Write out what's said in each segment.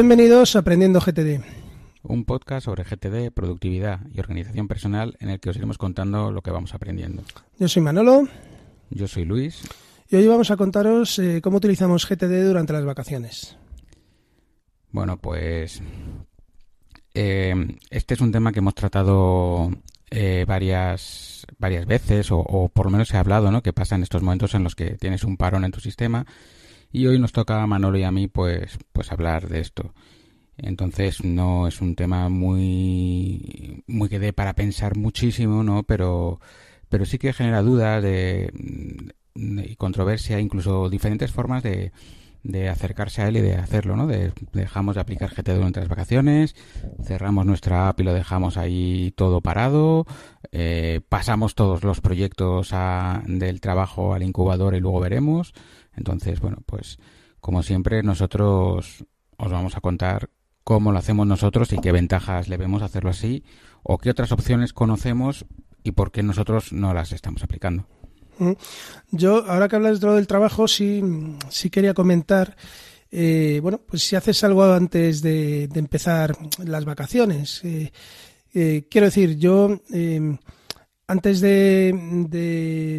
Bienvenidos a Aprendiendo GTD. Un podcast sobre GTD, productividad y organización personal en el que os iremos contando lo que vamos aprendiendo. Yo soy Manolo. Yo soy Luis. Y hoy vamos a contaros eh, cómo utilizamos GTD durante las vacaciones. Bueno, pues eh, este es un tema que hemos tratado eh, varias, varias veces o, por lo menos se ha hablado, ¿no? Que pasa en estos momentos en los que tienes un parón en tu sistema y hoy nos toca a Manolo y a mí pues, pues hablar de esto. Entonces no es un tema muy, muy que dé para pensar muchísimo, ¿no? Pero, pero sí que genera duda de, y controversia, incluso diferentes formas de, de acercarse a él y de hacerlo, ¿no? De, dejamos de aplicar GT durante las vacaciones, cerramos nuestra app y lo dejamos ahí todo parado, eh, pasamos todos los proyectos del trabajo al incubador y luego veremos. Entonces, bueno, pues como siempre nosotros os vamos a contar cómo lo hacemos nosotros y qué ventajas le vemos hacerlo así o qué otras opciones conocemos y por qué nosotros no las estamos aplicando. Yo, ahora que hablas de todo del trabajo, sí, sí quería comentar. Eh, bueno, pues si haces algo antes de, empezar las vacaciones. Eh, eh, quiero decir, yo em, antes de,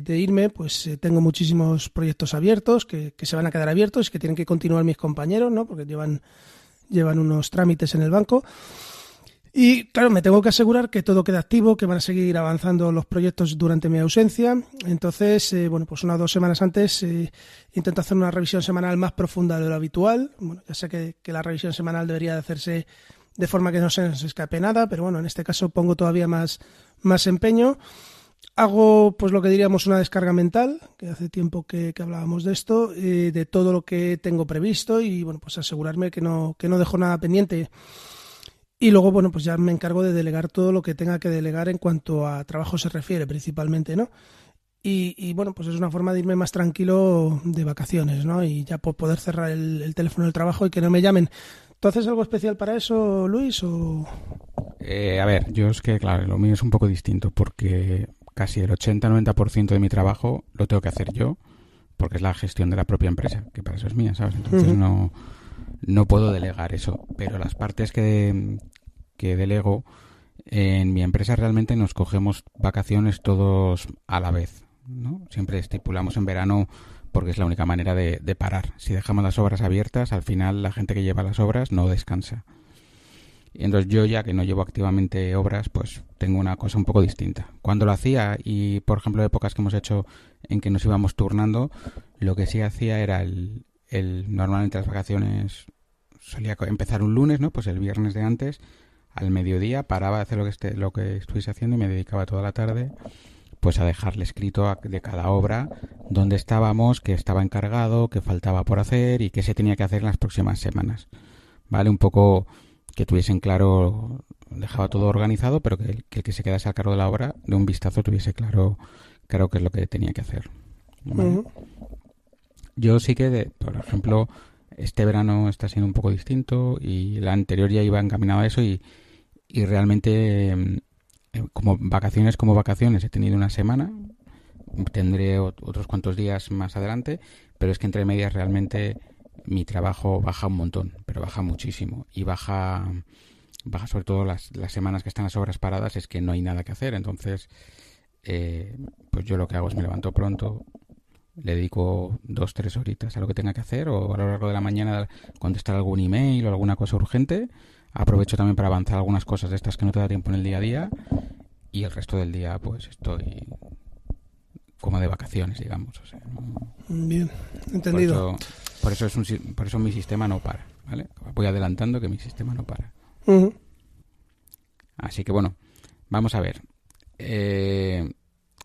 irme, pues tengo muchísimos proyectos abiertos que, se van a quedar abiertos y que tienen que continuar mis compañeros, ¿no? Porque llevan, llevan unos trámites en el banco. Y claro, me tengo que asegurar que todo queda activo, que van a seguir avanzando los proyectos durante mi ausencia. Entonces, eh, bueno, pues unas dos semanas antes eh, intento hacer una revisión semanal más profunda de lo habitual. Bueno, ya sé que, la revisión semanal debería de hacerse de forma que no se nos escape nada, pero bueno, en este caso pongo todavía más, más empeño. Hago, pues lo que diríamos, una descarga mental, que hace tiempo que, hablábamos de esto, eh, de todo lo que tengo previsto y, bueno, pues asegurarme que no, que no dejo nada pendiente. Y luego, bueno, pues ya me encargo de delegar todo lo que tenga que delegar en cuanto a trabajo se refiere, principalmente, ¿no? Y, y bueno, pues es una forma de irme más tranquilo de vacaciones, ¿no? Y ya poder cerrar el, teléfono del trabajo y que no me llamen. ¿Tú haces algo especial para eso, Luis? O... Eh, a ver, yo es que, claro, lo mío es un poco distinto porque casi el 80-90% de mi trabajo lo tengo que hacer yo porque es la gestión de la propia empresa, que para eso es mía, ¿sabes? Entonces no no puedo delegar eso, pero las partes que, delego en mi empresa realmente nos cogemos vacaciones todos a la vez. ¿no? Siempre estipulamos en verano porque es la única manera de, parar. Si dejamos las obras abiertas, al final la gente que lleva las obras no descansa. Y entonces yo ya que no llevo activamente obras, pues tengo una cosa un poco distinta. Cuando lo hacía y por ejemplo épocas que hemos hecho en que nos íbamos turnando, lo que sí hacía era el, el, normalmente las vacaciones solía empezar un lunes, ¿no? Pues el viernes de antes, al mediodía, paraba de hacer lo que, este, lo que estuviese haciendo y me dedicaba toda la tarde pues a dejarle escrito de cada obra dónde estábamos, qué estaba encargado, qué faltaba por hacer y qué se tenía que hacer en las próximas semanas. ¿Vale? Un poco que tuviesen claro, dejaba todo organizado, pero que el que, se quedase al cargo de la obra, de un vistazo, tuviese claro, qué es lo que tenía que hacer. Yo sí que, por ejemplo, este verano está siendo un poco distinto y la anterior ya iba encaminado a eso y, realmente eh, eh, como vacaciones como vacaciones he tenido una semana tendré otros cuantos días más adelante pero es que entre medias realmente mi trabajo baja un montón pero baja muchísimo y baja baja sobre todo las, las semanas que están las obras paradas es que no hay nada que hacer entonces eh, pues yo lo que hago es me levanto pronto le dedico dos, tres horitas a lo que tenga que hacer o a lo largo de la mañana contestar algún email o alguna cosa urgente. Aprovecho también para avanzar algunas cosas de estas que no te da tiempo en el día a día y el resto del día pues estoy como de vacaciones, digamos. Bien, entendido. Por eso, es un, por eso mi sistema no para, ¿vale? Voy adelantando que mi sistema no para. Así que bueno, vamos a ver. Eh,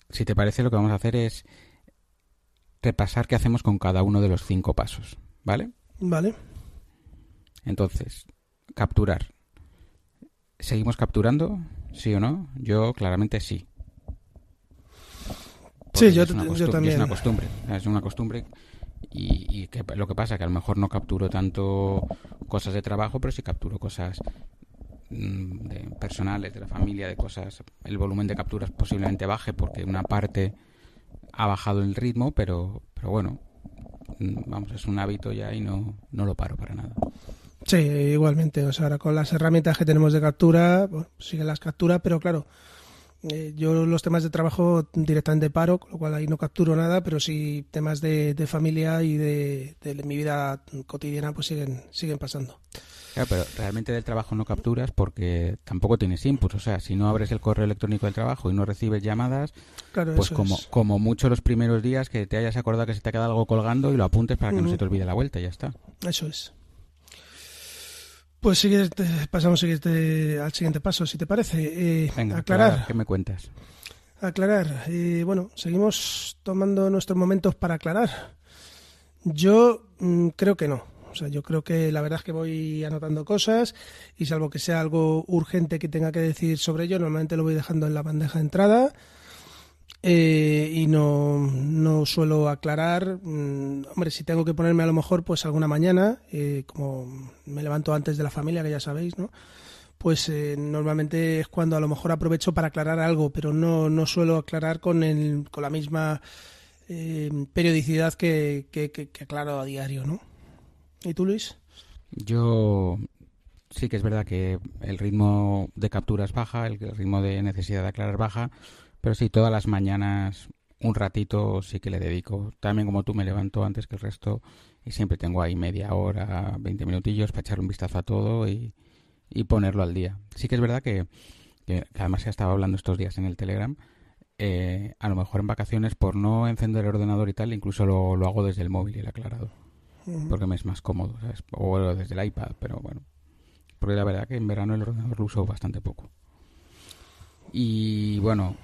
si te parece, lo que vamos a hacer es repasar qué hacemos con cada uno de los cinco pasos, ¿vale? Vale. Entonces, capturar. ¿Seguimos capturando? ¿Sí o no? Yo claramente sí. sí, yo, también. Es una costumbre. Es una costumbre. Y, lo que pasa es que a lo mejor no capturo tanto cosas de trabajo, pero sí capturo cosas mm, de personales, de la familia, de cosas. El volumen de capturas posiblemente baje porque una parte ha bajado el ritmo, pero, pero bueno, mm, vamos, es un hábito ya y no, no lo paro para nada. Sí, igualmente. O sea, ahora con las herramientas que tenemos de captura, siguen las capturas, pero claro, eh, yo los temas de trabajo directamente paro, con lo cual ahí no capturo nada, pero sí temas de, familia y de, mi vida cotidiana pues siguen, siguen pasando. Claro, pero realmente del trabajo no capturas porque tampoco tienes input. O sea, si no abres el correo electrónico del trabajo y no recibes llamadas, pues como, como mucho los primeros días que te hayas acordado que se te queda algo colgando y lo apuntes para que no se te olvide la vuelta, y ya está. Eso es. Pues pasamos al siguiente paso, si te parece. Eh, Venga, aclarar. ¿Qué me cuentas? Aclarar. Eh, bueno, seguimos tomando nuestros momentos para aclarar. Yo mm, creo que no. O sea, yo creo que la verdad es que voy anotando cosas y salvo que sea algo urgente que tenga que decir sobre ello, normalmente lo voy dejando en la bandeja de entrada eh, y no, suelo aclarar. Mm, hombre, si tengo que ponerme a lo mejor, pues alguna mañana, eh, como me levanto antes de la familia, que ya sabéis, ¿no? Pues eh, normalmente es cuando a lo mejor aprovecho para aclarar algo, pero no, suelo aclarar con, el, con la misma periodicidad que, aclaro a diario, ¿no? ¿Y tú, Luis? Yo sí que es verdad que el ritmo de captura es baja, el ritmo de necesidad de aclarar baja, pero sí, todas las mañanas un ratito sí que le dedico. También como tú me levanto antes que el resto y siempre tengo ahí media hora, 20 minutillos para echar un vistazo a todo y, ponerlo al día. Sí que es verdad que, además ya estaba hablando estos días en el Telegram, eh, a lo mejor en vacaciones por no encender el ordenador y tal, incluso lo, hago desde el móvil y el aclarado. Porque me es más cómodo, ¿sabes? O desde el iPad, pero bueno. Porque la verdad que en verano el ordenador lo uso bastante poco. Y bueno,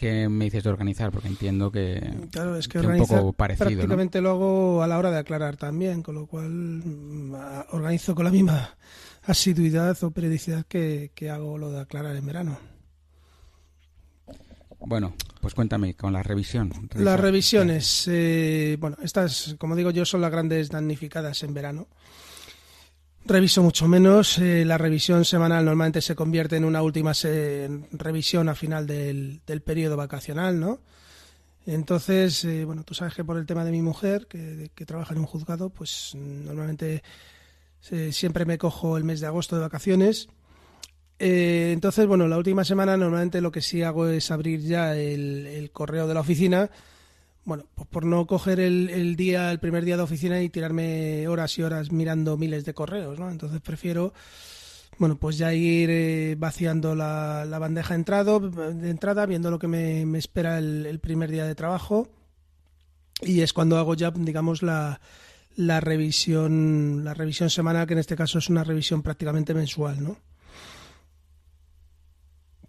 que me dices de organizar? Porque entiendo que, claro, es que, un poco parecido. Prácticamente lo hago a la hora de aclarar también, con lo cual mm, organizo con la misma asiduidad o periodicidad que, hago lo de aclarar en verano. Bueno, pues cuéntame con la revisión. Las revisiones, eh, bueno, estas, como digo yo, son las grandes damnificadas en verano. Reviso mucho menos. Eh, la revisión semanal normalmente se convierte en una última revisión a final del, periodo vacacional, ¿no? Entonces, eh, bueno, tú sabes que por el tema de mi mujer, que, trabaja en un juzgado, pues normalmente eh, siempre me cojo el mes de agosto de vacaciones. entonces, bueno, la última semana normalmente lo que sí hago es abrir ya el, el correo de la oficina bueno, pues por no coger el, día, el primer día de oficina y tirarme horas y horas mirando miles de correos, ¿no? Entonces prefiero, bueno, pues ya ir eh, vaciando la, la bandeja de, entrado, de entrada, viendo lo que me, me espera el, primer día de trabajo y es cuando hago ya, digamos, la, la revisión, la revisión semanal, que en este caso es una revisión prácticamente mensual, ¿no?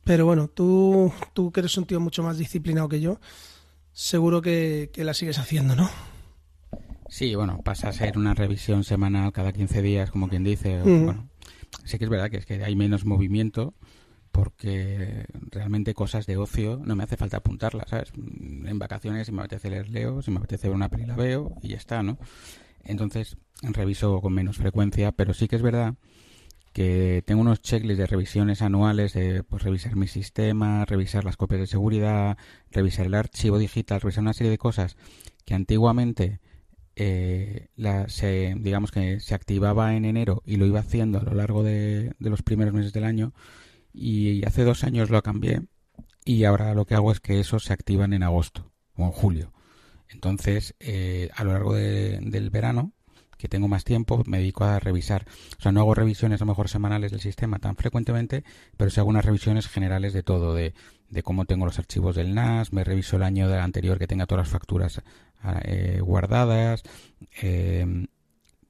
Pero bueno, tú, tú que eres un tío mucho más disciplinado que yo, seguro que, la sigues haciendo, ¿no? Sí, bueno, pasa a ser una revisión semanal cada 15 días, como quien dice. bueno, sí que es verdad que, es que hay menos movimiento porque realmente cosas de ocio no me hace falta apuntarlas, ¿sabes? Mm, en vacaciones si me apetece leer leo, si me apetece ver una peli la veo y ya está, ¿no? Entonces reviso con menos frecuencia, pero sí que es verdad que tengo unos checklists de revisiones anuales de pues, revisar mi sistema, revisar las copias de seguridad, revisar el archivo digital, revisar una serie de cosas que antiguamente eh, la, se, digamos que se activaba en enero y lo iba haciendo a lo largo de, los primeros meses del año y hace dos años lo cambié y ahora lo que hago es que eso se activan en agosto o en julio. Entonces, eh, a lo largo del verano, que tengo más tiempo, me dedico a revisar. O sea, no hago revisiones a lo mejor semanales del sistema tan frecuentemente, pero sí hago unas revisiones generales de todo, de, cómo tengo los archivos del NAS, me reviso el año del anterior que tenga todas las facturas ah, eh, guardadas, eh,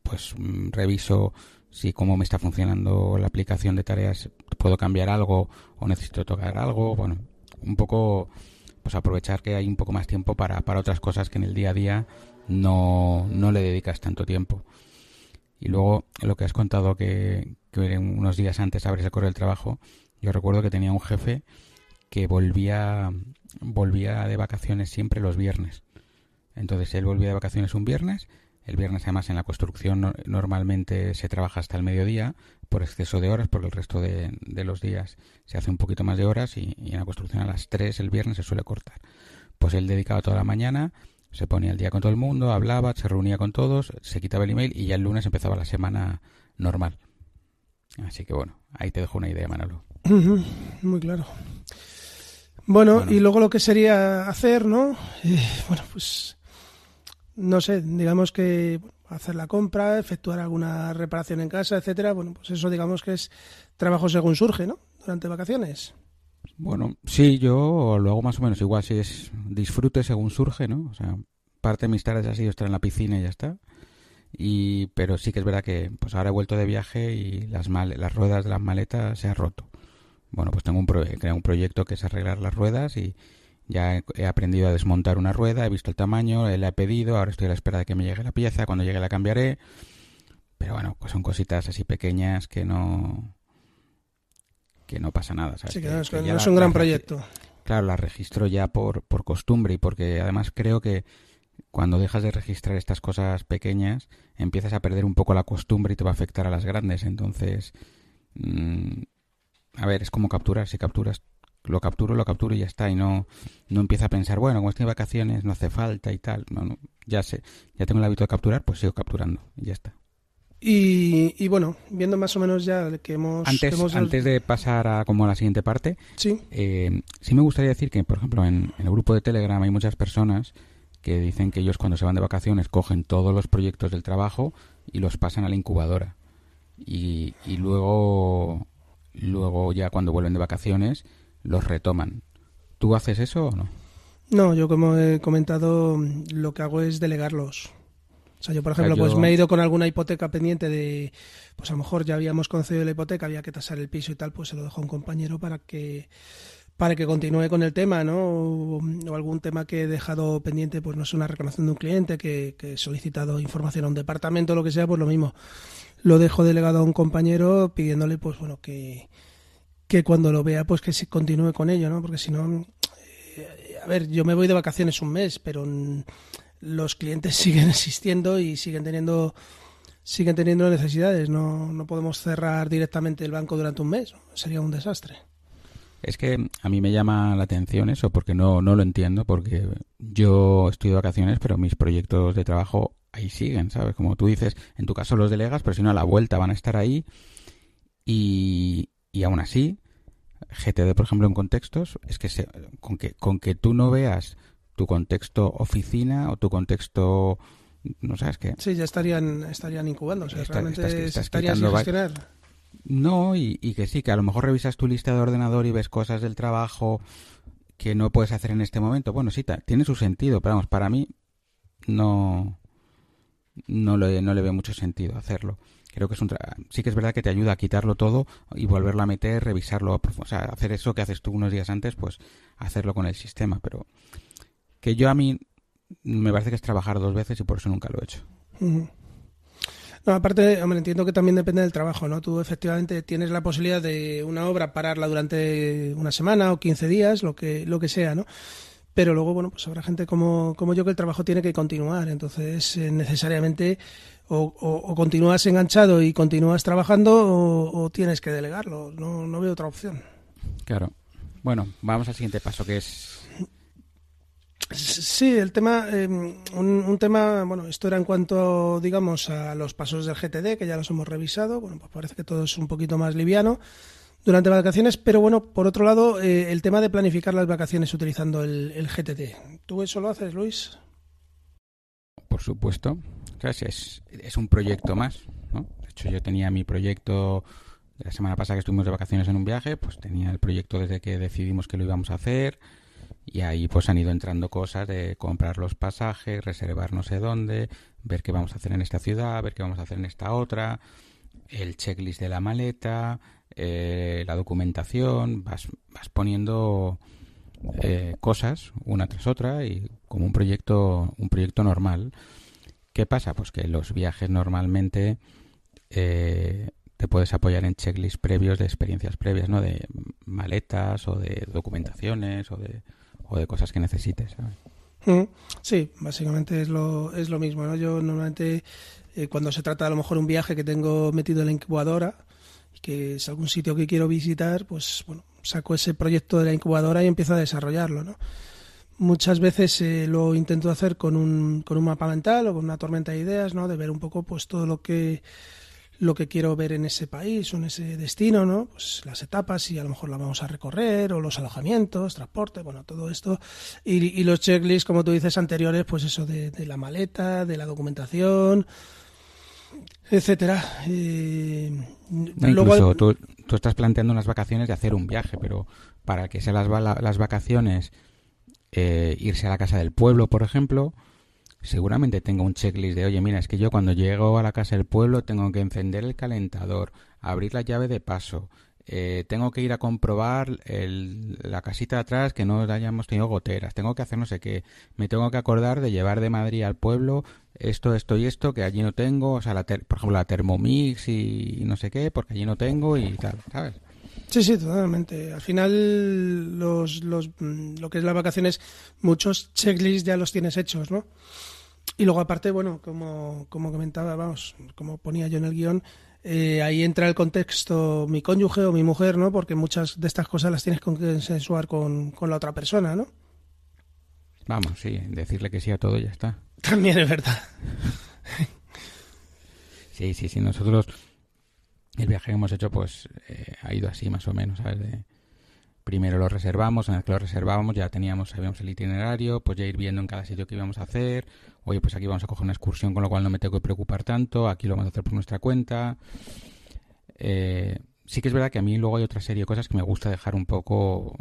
pues mm, reviso si cómo me está funcionando la aplicación de tareas, puedo cambiar algo o necesito tocar algo, bueno, un poco pues aprovechar que hay un poco más tiempo para, para otras cosas que en el día a día no, no le dedicas tanto tiempo. Y luego lo que has contado que, unos días antes abres el correo del trabajo, yo recuerdo que tenía un jefe que volvía, volvía de vacaciones siempre los viernes. Entonces él volvía de vacaciones un viernes, el viernes además en la construcción normalmente se trabaja hasta el mediodía por exceso de horas, porque el resto de, los días se hace un poquito más de horas y, y, en la construcción a las 3 el viernes se suele cortar. Pues él dedicaba toda la mañana, se ponía al día con todo el mundo, hablaba, se reunía con todos, se quitaba el email y ya el lunes empezaba la semana normal. Así que bueno, ahí te dejo una idea, Manolo. Muy claro. Bueno, y luego lo que sería hacer, ¿no? Eh, bueno, pues no sé, digamos que hacer la compra, efectuar alguna reparación en casa, etcétera. Bueno, pues eso digamos que es trabajo según surge, ¿no? Durante vacaciones. Bueno, sí, yo lo hago más o menos igual, si es disfrute según surge, ¿no? O sea, parte de mis tardes ha sido estar en la piscina y ya está. Y, pero sí que es verdad que pues ahora he vuelto de viaje y las, mal, las ruedas de las maletas se han roto. Bueno, pues tengo un, un proyecto que es arreglar las ruedas y ya he, aprendido a desmontar una rueda, he visto el tamaño, eh, le he pedido, ahora estoy a la espera de que me llegue la pieza, cuando llegue la cambiaré. Pero bueno, pues son cositas así pequeñas que no que no pasa nada. Sí, que, no es un gran proyecto. Claro, la registro ya por, por costumbre y porque además creo que cuando dejas de registrar estas cosas pequeñas, empiezas a perder un poco la costumbre y te va a afectar a las grandes. Entonces, mm, a ver, es como capturar. Si capturas, lo capturo, lo capturo y ya está. Y no, no empieza a pensar, bueno, como estoy de vacaciones, no hace falta y tal. ya sé, ya tengo el hábito de capturar, pues sigo capturando y ya está. Y, bueno, viendo más o menos ya que hemos... Antes, antes de pasar a como a la siguiente parte, sí, eh, sí me gustaría decir que, por ejemplo, en, el grupo de Telegram hay muchas personas que dicen que ellos cuando se van de vacaciones cogen todos los proyectos del trabajo y los pasan a la incubadora. Y, y luego, luego ya cuando vuelven de vacaciones los retoman. ¿Tú haces eso o no? No, yo como he comentado, lo que hago es delegarlos. O sea, yo, por ejemplo, pues me he ido con alguna hipoteca pendiente de, pues a lo mejor ya habíamos concedido la hipoteca, había que tasar el piso y tal, pues se lo dejo a un compañero para que para que continúe con el tema, ¿no? O, algún tema que he dejado pendiente, pues no es una reclamación de un cliente, que, que he solicitado información a un departamento, lo que sea, pues lo mismo. Lo dejo delegado a un compañero pidiéndole, pues bueno, que, que cuando lo vea, pues que se continúe con ello, ¿no? Porque si no, eh, a ver, yo me voy de vacaciones un mes, pero los clientes siguen existiendo y siguen teniendo siguen teniendo necesidades. No, no podemos cerrar directamente el banco durante un mes. Sería un desastre. Es que a mí me llama la atención eso porque no, no lo entiendo porque yo estoy de vacaciones pero mis proyectos de trabajo ahí siguen, ¿sabes? Como tú dices, en tu caso los delegas pero si no a la vuelta van a estar ahí y, y aún así GTD por ejemplo en contextos es que con que con que tú no veas tu contexto oficina o tu contexto no sabes qué sí ya estarían estarían o sea, realmente estarían sin no y, que sí que a lo mejor revisas tu lista de ordenador y ves cosas del trabajo que no puedes hacer en este momento bueno sí tiene su sentido pero vamos para mí no no, lo, no le veo mucho sentido hacerlo creo que es un sí que es verdad que te ayuda a quitarlo todo y volverlo a meter, revisarlo, o sea, hacer eso que haces tú unos días antes, pues hacerlo con el sistema, pero que yo a mí me parece que es trabajar dos veces y por eso nunca lo he hecho. No, aparte, hombre, entiendo que también depende del trabajo, ¿no? Tú efectivamente tienes la posibilidad de una obra pararla durante una semana o 15 días, lo que, lo que sea, ¿no? Pero luego, bueno, pues habrá gente como, como yo que el trabajo tiene que continuar, entonces eh, necesariamente o, continúas enganchado y continúas trabajando o, tienes que delegarlo, no, no veo otra opción. Claro. Bueno, vamos al siguiente paso que es Sí, el tema, em, un, tema, bueno, esto era en cuanto, digamos, a los pasos del GTD, que ya los hemos revisado, bueno, pues parece que todo es un poquito más liviano durante las vacaciones, pero bueno, por otro lado, eh, el tema de planificar las vacaciones utilizando el, el GTD. ¿Tú eso lo haces, Luis? Por supuesto, es, es un proyecto más, ¿no? De hecho, yo tenía mi proyecto la semana pasada que estuvimos de vacaciones en un viaje, pues tenía el proyecto desde que decidimos que lo íbamos a hacer, y ahí pues han ido entrando cosas de comprar los pasajes, reservar no sé dónde, ver qué vamos a hacer en esta ciudad, ver qué vamos a hacer en esta otra, el checklist de la maleta, eh, la documentación, vas, vas poniendo eh, cosas una tras otra y como un proyecto, un proyecto normal. ¿Qué pasa? Pues que los viajes normalmente eh, te puedes apoyar en checklists previos de experiencias previas, ¿no? De maletas o de documentaciones o de o de cosas que necesites. Mm, sí, básicamente es lo, es lo mismo. ¿no? Yo normalmente eh, cuando se trata a lo mejor un viaje que tengo metido en la incubadora, que es algún sitio que quiero visitar, pues bueno, saco ese proyecto de la incubadora y empiezo a desarrollarlo. ¿no? Muchas veces eh, lo intento hacer con un, con un mapa mental o con una tormenta de ideas, ¿no? de ver un poco pues todo lo que lo que quiero ver en ese país o en ese destino, ¿no? Pues las etapas, y a lo mejor la vamos a recorrer, o los alojamientos, transporte, bueno, todo esto. Y, los checklists, como tú dices, anteriores, pues eso de, la maleta, de la documentación, etcétera. Eh, Incluso tú, estás planteando unas vacaciones de hacer un viaje, pero para que sean las, las vacaciones, eh, irse a la casa del pueblo, por ejemplo, seguramente tengo un checklist de, oye, mira, es que yo cuando llego a la casa del pueblo tengo que encender el calentador, abrir la llave de paso, eh, tengo que ir a comprobar el, la casita de atrás que no hayamos tenido goteras, tengo que hacer no sé qué, me tengo que acordar de llevar de Madrid al pueblo esto, esto y esto que allí no tengo, o sea, la por ejemplo, la Thermomix y no sé qué, porque allí no tengo y tal, ¿sabes? Sí, sí, totalmente. Al final, los, mm, lo que es las vacaciones, muchos checklists ya los tienes hechos, ¿no? Y luego, aparte, bueno, como, como comentaba, vamos, como ponía yo en el guión, eh, ahí entra el contexto mi cónyuge o mi mujer, ¿no? Porque muchas de estas cosas las tienes que consensuar con, con la otra persona, ¿no? Vamos, sí, decirle que sí a todo ya está. También es verdad. sí, sí, sí, nosotros el viaje que hemos hecho pues eh, ha ido así más o menos, ¿sabes? primero lo reservamos, en el que lo reservábamos ya teníamos, sabíamos el itinerario, pues ya ir viendo en cada sitio que íbamos a hacer, oye, pues aquí vamos a coger una excursión con lo cual no me tengo que preocupar tanto, aquí lo vamos a hacer por nuestra cuenta. Eh, sí que es verdad que a mí luego hay otra serie de cosas que me gusta dejar un poco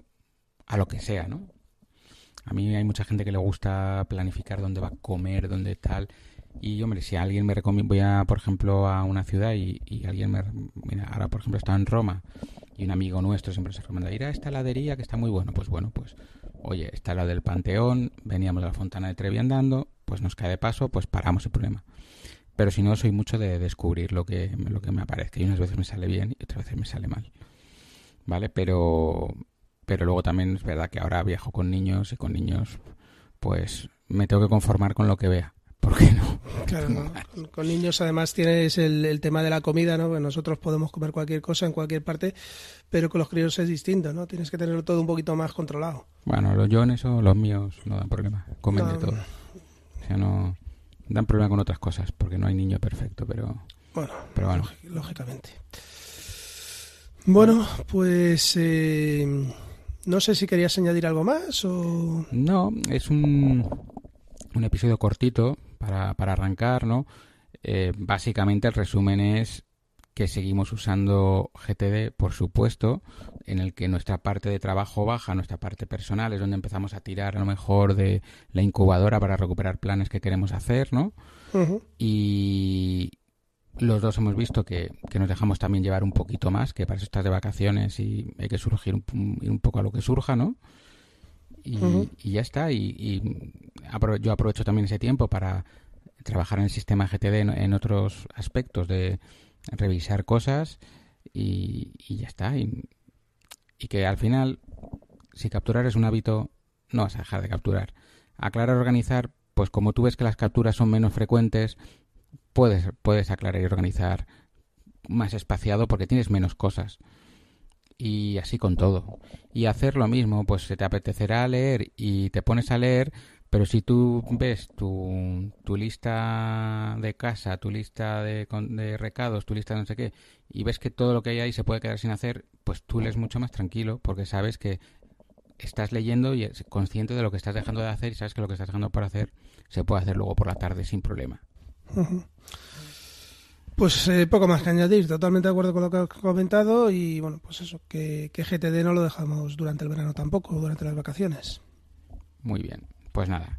a lo que sea, ¿no? A mí hay mucha gente que le gusta planificar dónde va a comer, dónde tal. Y hombre, si alguien me recomienda, voy a, por ejemplo, a una ciudad y, alguien me... Mira, ahora, por ejemplo, estaba en Roma y un amigo nuestro siempre se recomienda ir a esta ladería que está muy bueno. Pues bueno, pues, oye, está la del Panteón, veníamos a la Fontana de Trevi andando, pues nos cae de paso, pues paramos el problema. Pero si no, soy mucho de descubrir lo que, lo que me aparece, Y unas veces me sale bien y otras veces me sale mal. ¿Vale? Pero, pero luego también es verdad que ahora viajo con niños y con niños, pues me tengo que conformar con lo que vea ¿Por qué no? Claro, con niños además tienes el, tema de la comida, ¿no? Pues nosotros podemos comer cualquier cosa en cualquier parte, pero con los críos es distinto, ¿no? Tienes que tenerlo todo un poquito más controlado. Bueno, los Jones o los míos no dan problema, comen de todo. O sea, no dan problema con otras cosas, porque no hay niño perfecto, pero bueno, pero lógicamente. Bueno, pues eh, no sé si querías añadir algo más o... No, es un, un episodio cortito, para, para arrancar, ¿no? Eh, básicamente el resumen es que seguimos usando GTD, por supuesto, en el que nuestra parte de trabajo baja, nuestra parte personal, es donde empezamos a tirar a lo mejor de la incubadora para recuperar planes que queremos hacer, ¿no? Y los dos hemos visto que, nos dejamos también llevar un poquito más, que para eso estás de vacaciones y hay que surgir un, ir un poco a lo que surja, ¿no? y, ya está. Y, yo aprovecho también ese tiempo para trabajar en el sistema GTD en, otros aspectos de revisar cosas y, ya está. Y, que al final, si capturar es un hábito, no vas a dejar de capturar. Aclarar, organizar, pues como tú ves que las capturas son menos frecuentes, puedes, puedes aclarar y organizar más espaciado porque tienes menos cosas y así con todo. Y hacer lo mismo, pues se te apetecerá leer y te pones a leer, pero si tú ves tu, lista de casa, tu lista de, de recados, tu lista de no sé qué, y ves que todo lo que hay ahí se puede quedar sin hacer, pues tú lees mucho más tranquilo porque sabes que estás leyendo y es consciente de lo que estás dejando de hacer y sabes que lo que estás dejando por hacer se puede hacer luego por la tarde sin problema. Pues eh, poco más que añadir, totalmente de acuerdo con lo que has comentado y bueno, pues eso, que, GTD no lo dejamos durante el verano tampoco, durante las vacaciones. Muy bien, pues nada,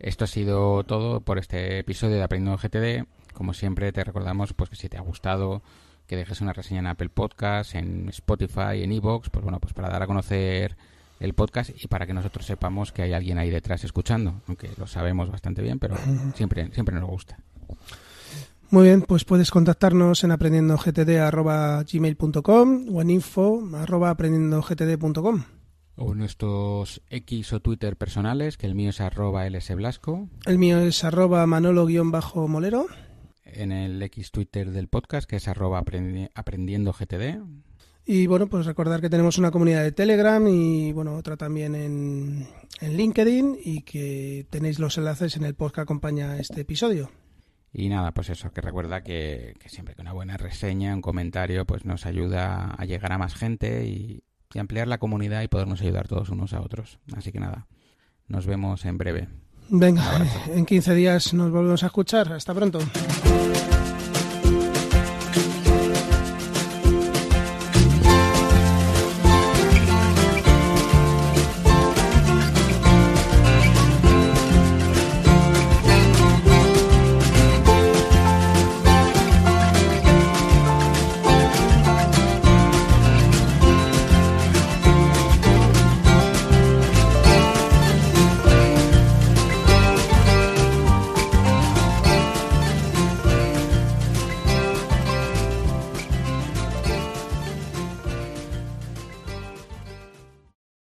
esto ha sido todo por este episodio de Aprendiendo GTD. Como siempre te recordamos pues que si te ha gustado que dejes una reseña en Apple Podcast, en Spotify, en Evox, pues bueno, pues para dar a conocer el podcast y para que nosotros sepamos que hay alguien ahí detrás escuchando, aunque lo sabemos bastante bien, pero siempre, siempre nos gusta. Muy bien, pues puedes contactarnos en aprendiendogtd.gmail.com o en info.aprendiendogtd.com o nuestros X o Twitter personales, que el mío es arroba lsblasco. El mío es arroba manolo-molero. En el X Twitter del podcast, que es arroba Y bueno, pues recordar que tenemos una comunidad de Telegram y bueno, otra también en, LinkedIn y que tenéis los enlaces en el post que acompaña este episodio. Y nada, pues eso, que recuerda que, siempre que una buena reseña, un comentario, pues nos ayuda a llegar a más gente y, y ampliar la comunidad y podernos ayudar todos unos a otros. Así que nada, nos vemos en breve. Venga, en 15 días nos volvemos a escuchar. Hasta pronto.